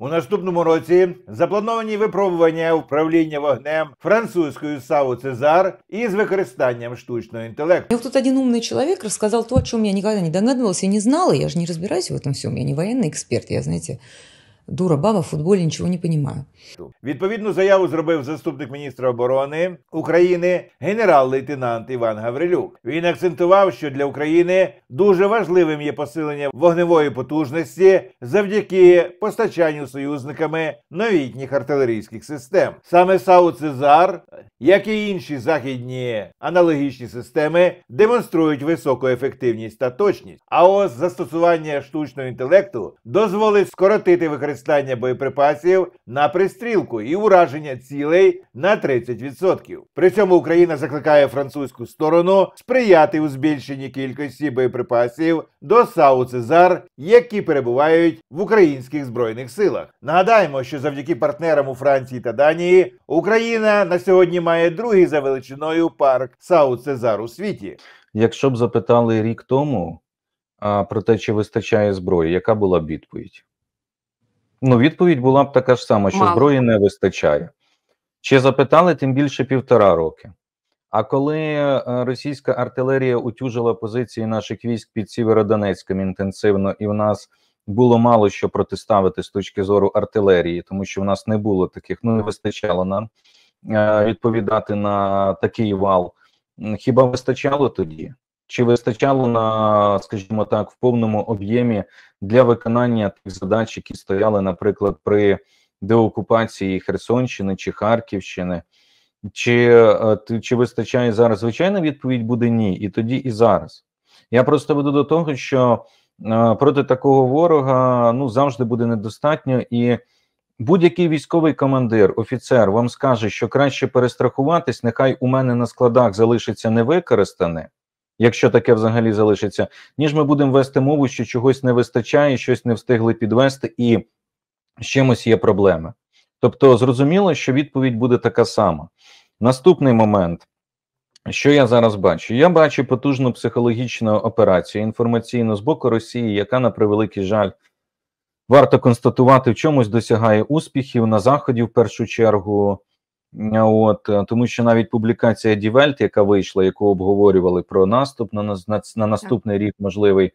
У наступному році заплановані випробування управління вогнем французькою САУ Цезар із використанням штучного інтелекту. тут один умный человек рассказал то, о чем я никогда не догадывалась и не знала. Я же не разбираюсь в этом всем, я не военный эксперт, я, знаете, дура баба в футболі нічого не понімаю. Відповідну заяву зробив заступник міністра оборони України генерал-лейтенант Іван Гаврилюк. Він акцентував, що для України дуже важливим є посилення вогневої потужності завдяки постачанню союзниками новітніх артилерійських систем. Саме САУ Цезар, як і інші західні аналогічні системи, демонструють високу ефективність та точність. А ось застосування штучного інтелекту дозволить скоротити використання використання боєприпасів на пристрілку і ураження цілей на 30%. При цьому Україна закликає французьку сторону сприяти у збільшенні кількості боєприпасів до САУ Цезар, які перебувають в українських збройних силах. Нагадаємо, що завдяки партнерам у Франції та Данії Україна на сьогодні має другий за величиною парк САУ Цезар у світі. Якщо б запитали рік тому а, про те, чи вистачає зброї, яка була б відповідь? Ну, відповідь була б така ж сама, що Мало. зброї не вистачає. Чи запитали тим більше півтора роки. А коли е, російська артилерія утюжила позиції наших військ під Сєвєродонецьком інтенсивно, і в нас було мало що протиставити з точки зору артилерії, тому що в нас не було таких, ну не вистачало нам е, відповідати на такий вал. Хіба вистачало тоді? Чи вистачало на, скажімо так, в повному об'ємі для виконання тих задач, які стояли, наприклад, при деокупації Херсонщини чи Харківщини? Чи е, чи вистачає зараз? Звичайна відповідь буде ні, і тоді, і зараз. Я просто веду до того, що е, проти такого ворога ну завжди буде недостатньо, і будь-який військовий командир, офіцер вам скаже, що краще перестрахуватись, нехай у мене на складах залишиться невикористане якщо таке взагалі залишиться, ніж ми будемо вести мову, що чогось не вистачає, щось не встигли підвести, і з чимось є проблеми. Тобто, зрозуміло, що відповідь буде така сама. Наступний момент. Що я зараз бачу? Я бачу потужну психологічну операцію інформаційну з боку Росії, яка на превеликий жаль варто констатувати в чомусь досягає успіхів на Заході в першу чергу. От е, тому, що навіть публікація Дівельт, яка вийшла, яку обговорювали про наступ на на, на наступний рік, можливий,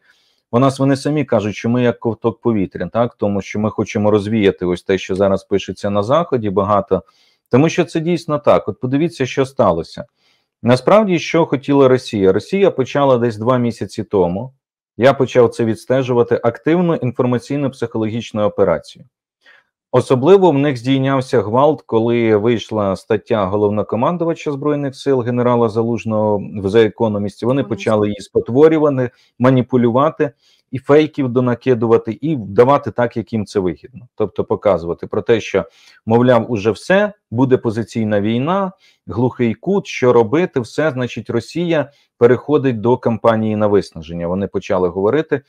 вона вони самі кажуть, що ми як ковток повітря, так тому що ми хочемо розвіяти ось те, що зараз пишеться на заході, багато тому, що це дійсно так. От подивіться, що сталося. Насправді, що хотіла Росія? Росія почала десь два місяці тому. Я почав це відстежувати активну інформаційно-психологічну операцію. Особливо в них здійнявся гвалт, коли вийшла стаття головнокомандувача збройних сил генерала залужного в за економісті. Вони почали її спотворювати, маніпулювати і фейків донакидувати, і давати так, як їм це вигідно. Тобто показувати про те, що мовляв, уже все буде позиційна війна, глухий кут, що робити, все значить, Росія переходить до кампанії на виснаження. Вони почали говорити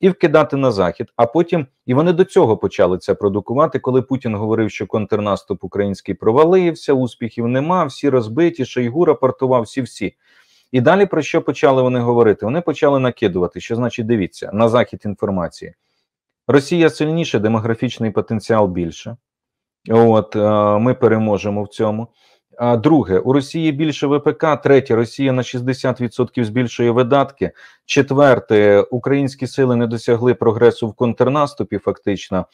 і вкидати на захід. А потім і вони до цього почали це продукувати, коли Путін говорив, що контрнаступ український провалився, успіхів нема, всі розбиті, Шойгу рапортував, всі всі. І далі про що почали вони говорити? Вони почали накидувати, що значить, дивіться, на захід інформації. Росія сильніше, демографічний потенціал більше. От е, ми переможемо в цьому. А друге, у Росії більше ВПК. Третє, Росія на 60% збільшує видатки. Четверте, українські сили не досягли прогресу в контрнаступі. Фактично,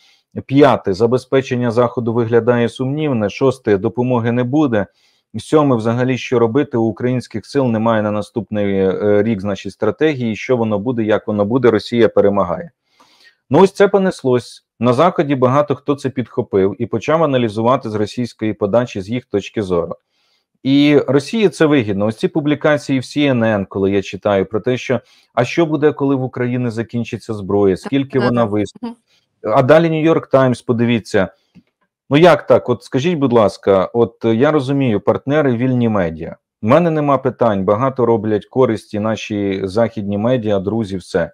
п'яте забезпечення заходу виглядає сумнівне. Шосте допомоги не буде. Сьоме, взагалі, що робити у українських сил немає на наступний е, рік. нашій стратегії, що воно буде, як воно буде. Росія перемагає. Ну, ось це понеслось. На заході багато хто це підхопив і почав аналізувати з російської подачі з їх точки зору. І Росії це вигідно. Ось ці публікації в CNN, коли я читаю про те, що а що буде, коли в Україні закінчиться зброя, скільки вона вистачить. А далі Нью-Йорк Таймс, подивіться. Ну як так? От скажіть, будь ласка, от я розумію, партнери вільні медіа. У мене нема питань, багато роблять користі наші західні медіа, друзі, все.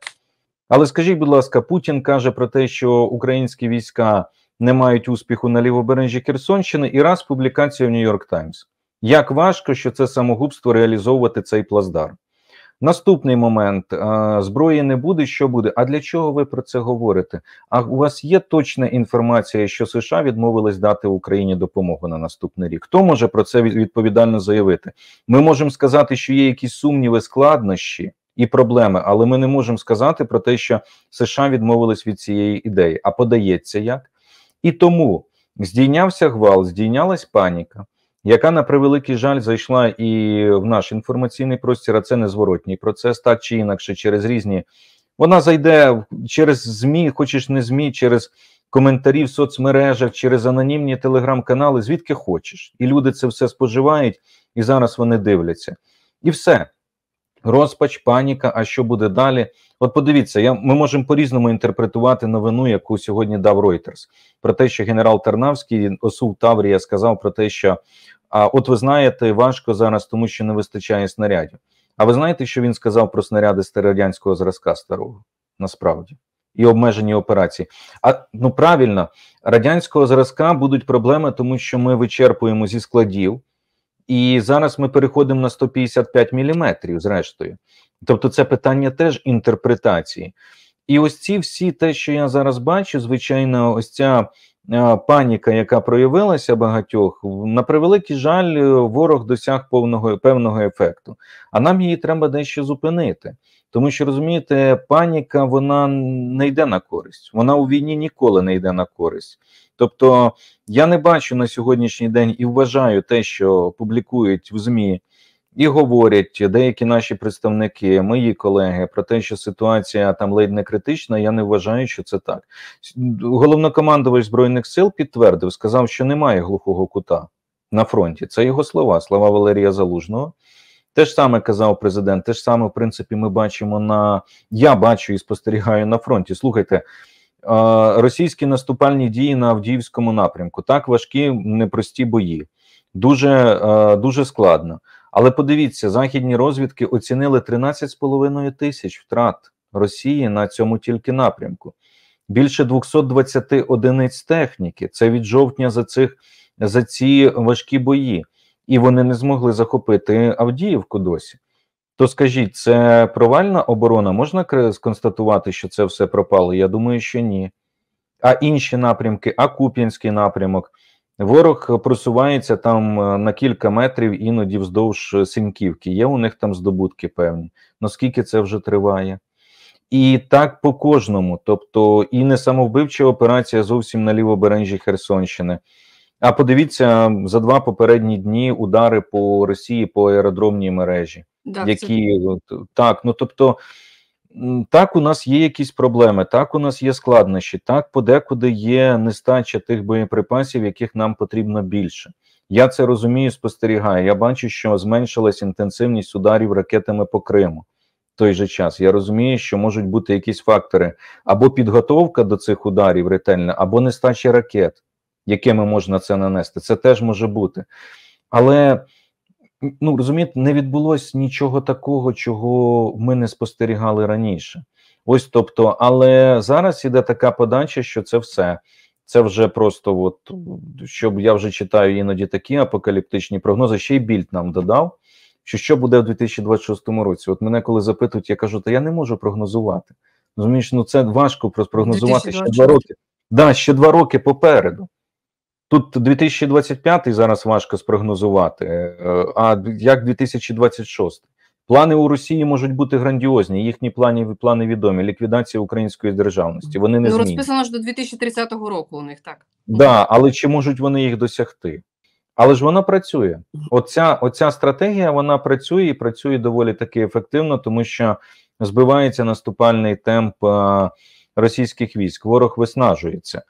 Але скажіть, будь ласка, Путін каже про те, що українські війська не мають успіху на лівобережжі Херсонщини, і раз публікація в Нью-Йорк Таймс. Як важко, що це самогубство реалізовувати цей плацдарм. Наступний момент: е, зброї не буде, що буде. А для чого ви про це говорите? А у вас є точна інформація, що США відмовились дати Україні допомогу на наступний рік? Хто може про це відповідально заявити? Ми можемо сказати, що є якісь сумніви, складнощі і проблеми. Але ми не можемо сказати про те, що США відмовились від цієї ідеї, а подається як і тому здійнявся гвал, здійнялась паніка, яка на превеликий жаль зайшла і в наш інформаційний простір. а Це незворотній процес, так чи інакше, через різні. Вона зайде через змі, хочеш не змі, через коментарі в соцмережах, через анонімні телеграм-канали, звідки хочеш, і люди це все споживають, і зараз вони дивляться, і все. Розпач, паніка. А що буде далі? От, подивіться, я ми можемо по різному інтерпретувати новину, яку сьогодні дав Reuters, про те, що генерал Тарнавський осув Таврія сказав про те, що а от ви знаєте, важко зараз, тому що не вистачає снарядів. А ви знаєте, що він сказав про снаряди старорадянського зразка старого насправді? І обмежені операції. А ну правильно радянського зразка будуть проблеми, тому що ми вичерпуємо зі складів і зараз ми переходимо на 155 міліметрів, зрештою. Тобто, це питання теж інтерпретації. І ось ці всі те, що я зараз бачу, звичайно, ось ця паніка, яка проявилася багатьох, на превеликий жаль, е, ворог досяг повного певного ефекту. А нам її треба дещо зупинити. Тому що розумієте, паніка вона не йде на користь, вона у війні ніколи не йде на користь. Тобто, я не бачу на сьогоднішній день і вважаю те, що публікують в ЗМІ. І говорять деякі наші представники, мої колеги, про те, що ситуація там ледь не критична. Я не вважаю, що це так. Головнокомандувач збройних сил підтвердив, сказав, що немає глухого кута на фронті. Це його слова, слова Валерія Залужного. Те ж саме казав президент. Те ж саме, в принципі, ми бачимо на я бачу і спостерігаю на фронті. Слухайте. Російські наступальні дії на Авдіївському напрямку так важкі, непрості бої, дуже дуже складно. Але подивіться, західні розвідки оцінили 13,5 тисяч втрат Росії на цьому тільки напрямку. Більше 220 одиниць техніки. Це від жовтня за цих за ці важкі бої, і вони не змогли захопити Авдіївку досі. То скажіть, це провальна оборона? Можна сконстатувати, що це все пропало? Я думаю, що ні. А інші напрямки, а Куп'янський напрямок, Ворог просувається там е, на кілька метрів, іноді вздовж е, Сіньківки. Є у них там здобутки певні. Наскільки це вже триває? І так по кожному. Тобто, і не самовбивча операція зовсім на лівобережжі Херсонщини. А подивіться за два попередні дні удари по Росії по аеродромній мережі, так, які це... так, ну тобто. Так, у нас є якісь проблеми, так у нас є складнощі, так подекуди є нестача тих боєприпасів, яких нам потрібно більше. Я це розумію, спостерігаю. Я бачу, що зменшилась інтенсивність ударів ракетами по Криму в той же час. Я розумію, що можуть бути якісь фактори або підготовка до цих ударів ретельна, або нестача ракет, якими можна це нанести. Це теж може бути. Але ну розумієте, не відбулося нічого такого, чого ми не спостерігали раніше. Ось тобто, але зараз іде така подача, що це все. Це вже просто, от щоб я вже читаю іноді такі апокаліптичні прогнози. Ще й більд нам додав, що що буде в 2026 році. От мене коли запитують, я кажу, та я не можу прогнозувати. Розумієш, ну це важко прогнозувати ще два роки. Да, ще два роки попереду. Тут 2025 зараз важко спрогнозувати. Е, а як 2026? Плани у Росії можуть бути грандіозні. Їхні плани плани відомі. Ліквідація української державності. Вони не ну, розписано ж до 2030 року. У них так да, але чи можуть вони їх досягти? Але ж вона працює. Оця оця стратегія вона працює і працює доволі таки ефективно, тому що збивається наступальний темп е, російських військ. Ворог виснажується.